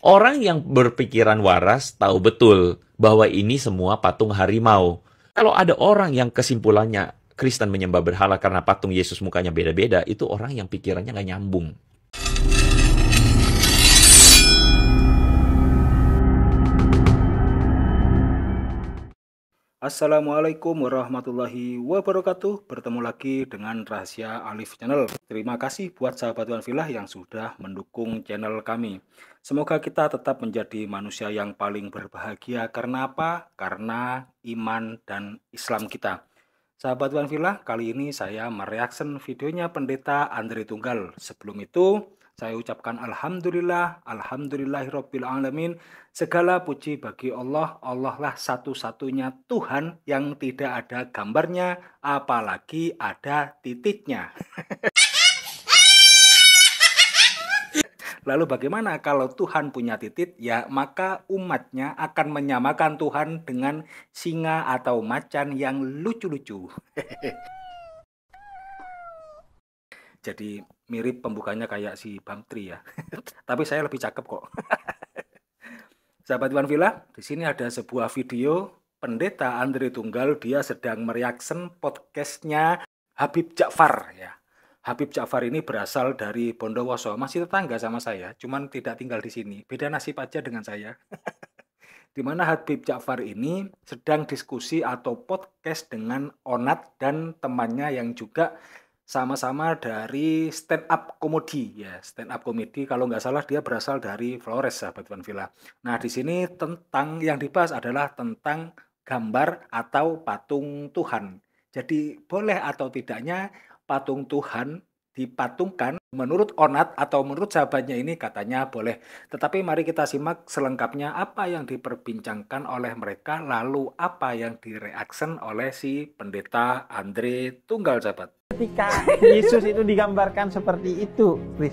Orang yang berpikiran waras tahu betul bahwa ini semua patung harimau. Kalau ada orang yang kesimpulannya Kristen menyembah berhala karena patung Yesus mukanya beda-beda, itu orang yang pikirannya nggak nyambung. Assalamualaikum warahmatullahi wabarakatuh. Bertemu lagi dengan Rahasia Alif Channel. Terima kasih buat sahabat Tuhan Villa yang sudah mendukung channel kami. Semoga kita tetap menjadi manusia yang paling berbahagia. Karena apa? Karena iman dan Islam kita. Sahabat Tuhan Villa, kali ini saya mereaksen videonya Pendeta Andre Tunggal. Sebelum itu, saya ucapkan Alhamdulillah, Alhamdulillahirobbil Segala puji bagi Allah, Allah lah satu-satunya Tuhan yang tidak ada gambarnya, apalagi ada titiknya. Lalu bagaimana kalau Tuhan punya titik? Ya maka umatnya akan menyamakan Tuhan dengan singa atau macan yang lucu-lucu. jadi mirip pembukanya kayak si Bang Tri ya. Tapi saya lebih cakep kok. Sahabat Iwan Villa, di sini ada sebuah video pendeta Andre Tunggal dia sedang mereaction podcastnya Habib Ja'far ya. Habib Ja'far ini berasal dari Bondowoso, masih tetangga sama saya, cuman tidak tinggal di sini. Beda nasib aja dengan saya. di mana Habib Ja'far ini sedang diskusi atau podcast dengan Onat dan temannya yang juga sama-sama dari stand up komedi ya stand up komedi kalau nggak salah dia berasal dari Flores sahabat Van Villa. Nah di sini tentang yang dibahas adalah tentang gambar atau patung Tuhan. Jadi boleh atau tidaknya patung Tuhan dipatungkan menurut Onat atau menurut sahabatnya ini katanya boleh. Tetapi mari kita simak selengkapnya apa yang diperbincangkan oleh mereka lalu apa yang direaksen oleh si pendeta Andre Tunggal sahabat ketika Yesus itu digambarkan seperti itu, Chris,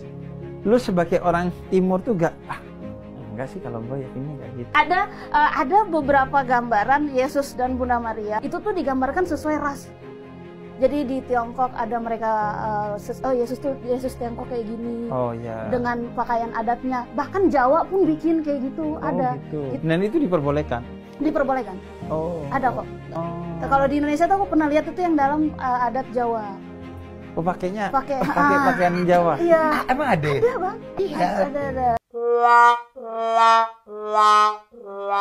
lu sebagai orang timur tuh gak ah, enggak sih kalau gue yakinnya gak gitu. Ada uh, ada beberapa gambaran Yesus dan Bunda Maria. Itu tuh digambarkan sesuai ras. Jadi di Tiongkok ada mereka uh, oh Yesus tuh Yesus Tiongkok kayak gini. Oh ya. Yeah. Dengan pakaian adatnya. Bahkan Jawa pun bikin kayak gitu oh, ada. Gitu. gitu. Dan itu diperbolehkan. Diperbolehkan. Oh. Ada kok. Oh. Kalau di Indonesia tuh aku pernah lihat itu yang dalam uh, adat Jawa. Oh, pakainya pakai ah, ah, pakaian Jawa. Iya. Ah, emang ada? Ada, Bang. Iya, iya. ada ada. La la la la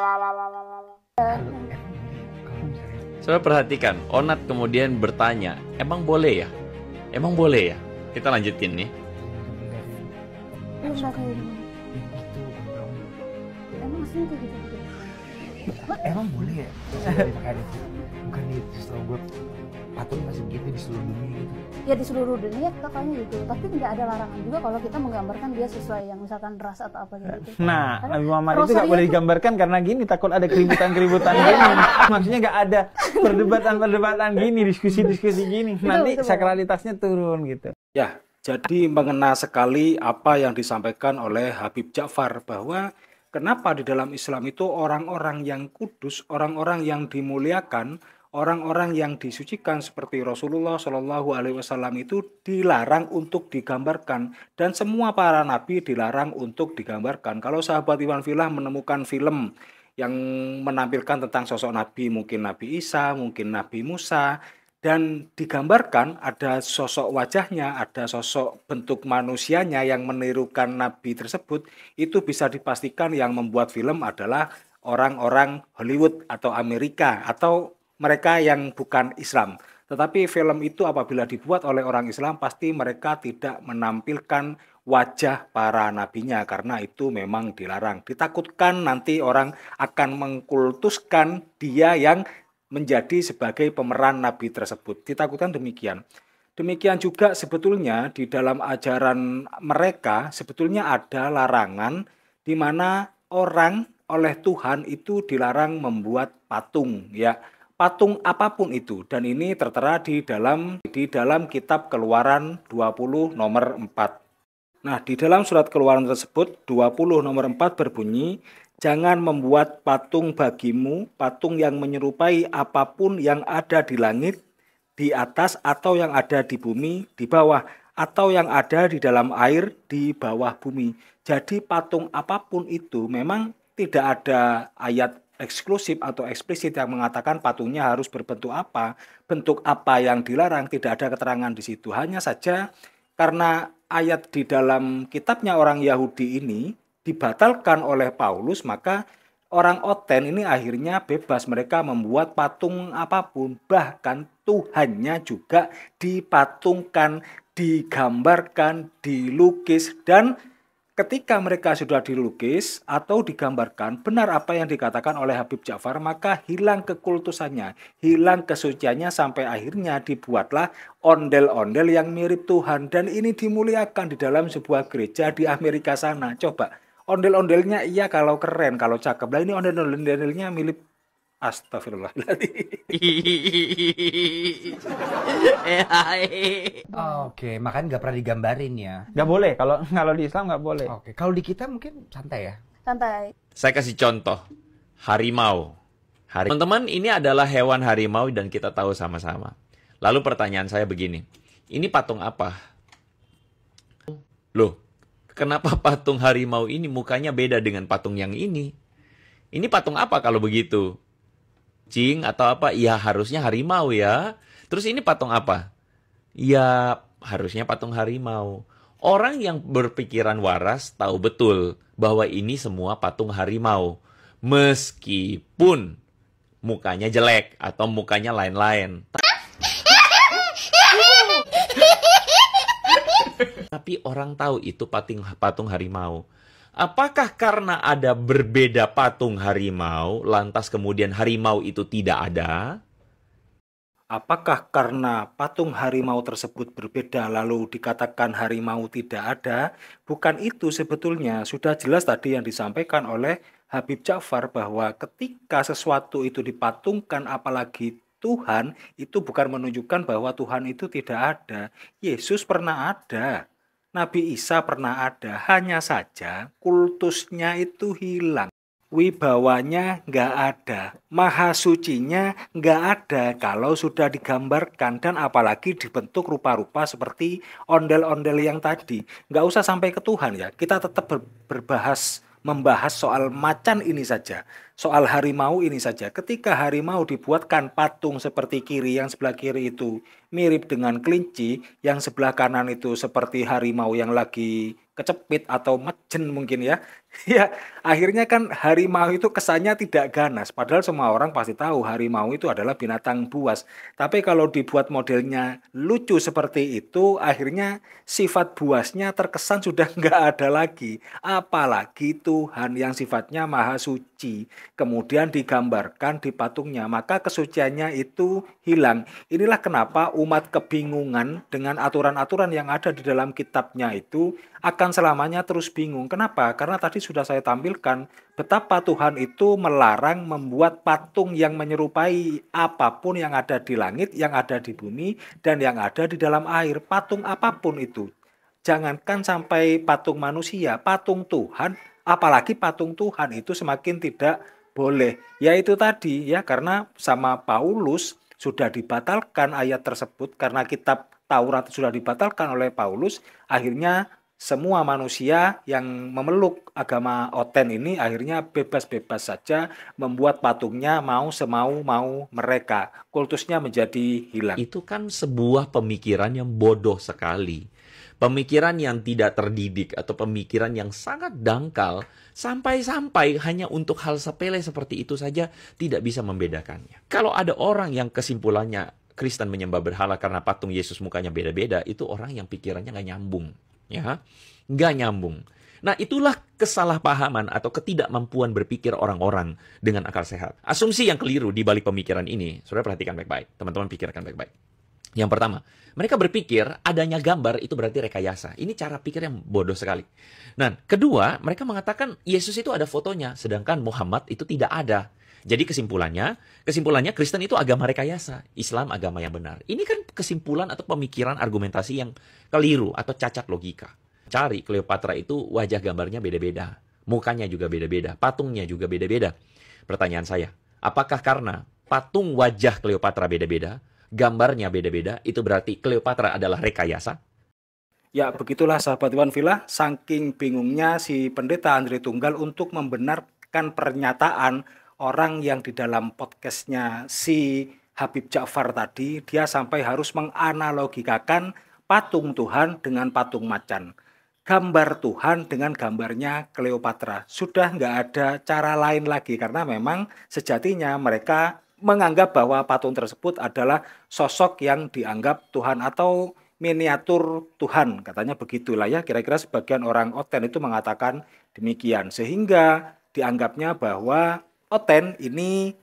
la la la Saya perhatikan, Onat kemudian bertanya, emang boleh ya? Emang boleh ya? Kita lanjutin nih. Emang gitu? boleh ya? Bukan itu, gue aturan masih begitu di seluruh dunia gitu? Ya di seluruh dunia katanya gitu, tapi nggak ada larangan juga kalau kita menggambarkan dia sesuai yang misalkan ras atau apa gitu. Nah, Nabi Muhammad itu nggak boleh digambarkan karena gini takut ada keributan-keributan gini. Iya. Maksudnya nggak ada perdebatan-perdebatan gini, diskusi-diskusi gini. Nanti betul, sakralitasnya turun gitu. Ya, jadi mengena sekali apa yang disampaikan oleh Habib Ja'far bahwa kenapa di dalam Islam itu orang-orang yang kudus, orang-orang yang dimuliakan, orang-orang yang disucikan seperti Rasulullah Shallallahu Alaihi Wasallam itu dilarang untuk digambarkan dan semua para nabi dilarang untuk digambarkan. Kalau sahabat Iwan Filah menemukan film yang menampilkan tentang sosok nabi, mungkin Nabi Isa, mungkin Nabi Musa, dan digambarkan ada sosok wajahnya, ada sosok bentuk manusianya yang menirukan nabi tersebut, itu bisa dipastikan yang membuat film adalah orang-orang Hollywood atau Amerika atau mereka yang bukan Islam. Tetapi film itu apabila dibuat oleh orang Islam pasti mereka tidak menampilkan wajah para nabinya karena itu memang dilarang. Ditakutkan nanti orang akan mengkultuskan dia yang menjadi sebagai pemeran nabi tersebut. Ditakutkan demikian. Demikian juga sebetulnya di dalam ajaran mereka sebetulnya ada larangan di mana orang oleh Tuhan itu dilarang membuat patung ya patung apapun itu dan ini tertera di dalam di dalam kitab Keluaran 20 nomor 4. Nah, di dalam surat Keluaran tersebut 20 nomor 4 berbunyi, "Jangan membuat patung bagimu, patung yang menyerupai apapun yang ada di langit, di atas atau yang ada di bumi, di bawah." atau yang ada di dalam air di bawah bumi. Jadi patung apapun itu memang tidak ada ayat eksklusif atau eksplisit yang mengatakan patungnya harus berbentuk apa, bentuk apa yang dilarang, tidak ada keterangan di situ. Hanya saja karena ayat di dalam kitabnya orang Yahudi ini dibatalkan oleh Paulus, maka orang Oten ini akhirnya bebas. Mereka membuat patung apapun, bahkan Tuhannya juga dipatungkan, digambarkan, dilukis, dan Ketika mereka sudah dilukis atau digambarkan benar apa yang dikatakan oleh Habib Ja'far, maka hilang kekultusannya, hilang kesuciannya sampai akhirnya dibuatlah ondel-ondel yang mirip Tuhan. Dan ini dimuliakan di dalam sebuah gereja di Amerika sana. Coba, ondel-ondelnya iya kalau keren, kalau cakep. Lah ini ondel-ondelnya mirip Astagfirullahaladzim. oh, Oke, okay. makanya nggak pernah digambarin ya. Nggak boleh. Kalau kalau di Islam nggak boleh. Oke, okay. kalau di kita mungkin santai ya. Santai. Saya kasih contoh. Harimau. Hari. Teman-teman, ini adalah hewan harimau dan kita tahu sama-sama. Lalu pertanyaan saya begini. Ini patung apa? Loh, kenapa patung harimau ini mukanya beda dengan patung yang ini? Ini patung apa kalau begitu? kucing atau apa? Ya harusnya harimau ya. Terus ini patung apa? Ya harusnya patung harimau. Orang yang berpikiran waras tahu betul bahwa ini semua patung harimau. Meskipun mukanya jelek atau mukanya lain-lain. Tapi orang tahu itu patung patung harimau. Apakah karena ada berbeda patung harimau, lantas kemudian harimau itu tidak ada? Apakah karena patung harimau tersebut berbeda, lalu dikatakan harimau tidak ada? Bukan itu sebetulnya, sudah jelas tadi yang disampaikan oleh Habib Ja'far bahwa ketika sesuatu itu dipatungkan, apalagi Tuhan, itu bukan menunjukkan bahwa Tuhan itu tidak ada. Yesus pernah ada Nabi Isa pernah ada, hanya saja kultusnya itu hilang. Wibawanya nggak ada, maha sucinya nggak ada kalau sudah digambarkan dan apalagi dibentuk rupa-rupa seperti ondel-ondel yang tadi. Nggak usah sampai ke Tuhan ya, kita tetap ber berbahas membahas soal macan ini saja, soal harimau ini saja. Ketika harimau dibuatkan patung seperti kiri yang sebelah kiri itu mirip dengan kelinci, yang sebelah kanan itu seperti harimau yang lagi kecepit atau macan mungkin ya. Ya, akhirnya kan harimau itu kesannya tidak ganas. Padahal semua orang pasti tahu harimau itu adalah binatang buas. Tapi kalau dibuat modelnya lucu seperti itu, akhirnya sifat buasnya terkesan sudah nggak ada lagi. Apalagi Tuhan yang sifatnya maha suci. Kemudian digambarkan di patungnya, maka kesuciannya itu hilang. Inilah kenapa umat kebingungan dengan aturan-aturan yang ada di dalam kitabnya itu akan selamanya terus bingung. Kenapa? Karena tadi sudah saya tampilkan betapa Tuhan itu melarang membuat patung yang menyerupai apapun yang ada di langit, yang ada di bumi, dan yang ada di dalam air. Patung apapun itu. Jangankan sampai patung manusia, patung Tuhan, apalagi patung Tuhan itu semakin tidak boleh. Yaitu tadi ya karena sama Paulus sudah dibatalkan ayat tersebut karena kitab Taurat sudah dibatalkan oleh Paulus, akhirnya semua manusia yang memeluk agama Oten ini akhirnya bebas-bebas saja membuat patungnya mau semau mau mereka. Kultusnya menjadi hilang. Itu kan sebuah pemikiran yang bodoh sekali. Pemikiran yang tidak terdidik atau pemikiran yang sangat dangkal sampai-sampai hanya untuk hal sepele seperti itu saja tidak bisa membedakannya. Kalau ada orang yang kesimpulannya Kristen menyembah berhala karena patung Yesus mukanya beda-beda, itu orang yang pikirannya nggak nyambung ya nggak nyambung. Nah itulah kesalahpahaman atau ketidakmampuan berpikir orang-orang dengan akal sehat. Asumsi yang keliru di balik pemikiran ini, saudara perhatikan baik-baik, teman-teman pikirkan baik-baik. Yang pertama, mereka berpikir adanya gambar itu berarti rekayasa. Ini cara pikir yang bodoh sekali. Nah, kedua, mereka mengatakan Yesus itu ada fotonya, sedangkan Muhammad itu tidak ada. Jadi kesimpulannya, kesimpulannya Kristen itu agama rekayasa, Islam agama yang benar. Ini kan kesimpulan atau pemikiran argumentasi yang keliru atau cacat logika. Cari Cleopatra itu wajah gambarnya beda-beda, mukanya juga beda-beda, patungnya juga beda-beda. Pertanyaan saya, apakah karena patung wajah Cleopatra beda-beda, gambarnya beda-beda, itu berarti Cleopatra adalah rekayasa? Ya begitulah sahabat Iwan Villa, saking bingungnya si pendeta Andre Tunggal untuk membenarkan pernyataan orang yang di dalam podcastnya si Habib Ja'far tadi, dia sampai harus menganalogikakan patung Tuhan dengan patung macan. Gambar Tuhan dengan gambarnya Cleopatra. Sudah nggak ada cara lain lagi karena memang sejatinya mereka menganggap bahwa patung tersebut adalah sosok yang dianggap Tuhan atau miniatur Tuhan. Katanya begitulah ya, kira-kira sebagian orang Oten itu mengatakan demikian. Sehingga dianggapnya bahwa Oten ini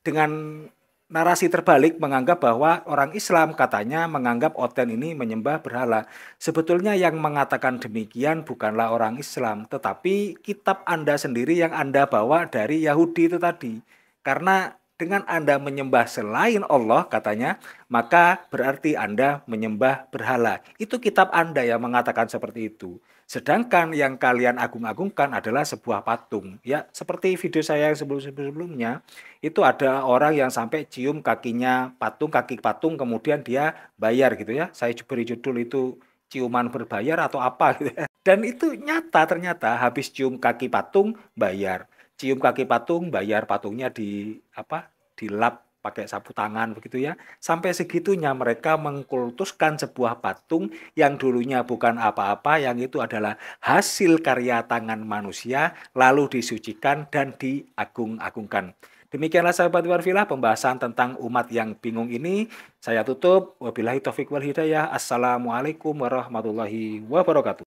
dengan narasi terbalik menganggap bahwa orang Islam katanya menganggap Oten ini menyembah berhala. Sebetulnya yang mengatakan demikian bukanlah orang Islam, tetapi kitab Anda sendiri yang Anda bawa dari Yahudi itu tadi. Karena dengan Anda menyembah selain Allah katanya, maka berarti Anda menyembah berhala. Itu kitab Anda yang mengatakan seperti itu. Sedangkan yang kalian agung-agungkan adalah sebuah patung. Ya, seperti video saya yang sebelum-sebelumnya, itu ada orang yang sampai cium kakinya patung, kaki patung kemudian dia bayar gitu ya. Saya beri judul itu ciuman berbayar atau apa gitu ya. Dan itu nyata ternyata habis cium kaki patung bayar cium kaki patung, bayar patungnya di apa? dilap pakai sapu tangan begitu ya. Sampai segitunya mereka mengkultuskan sebuah patung yang dulunya bukan apa-apa, yang itu adalah hasil karya tangan manusia, lalu disucikan dan diagung-agungkan. Demikianlah sahabat warfilah pembahasan tentang umat yang bingung ini. Saya tutup. Wabillahi taufik wal hidayah. Assalamualaikum warahmatullahi wabarakatuh.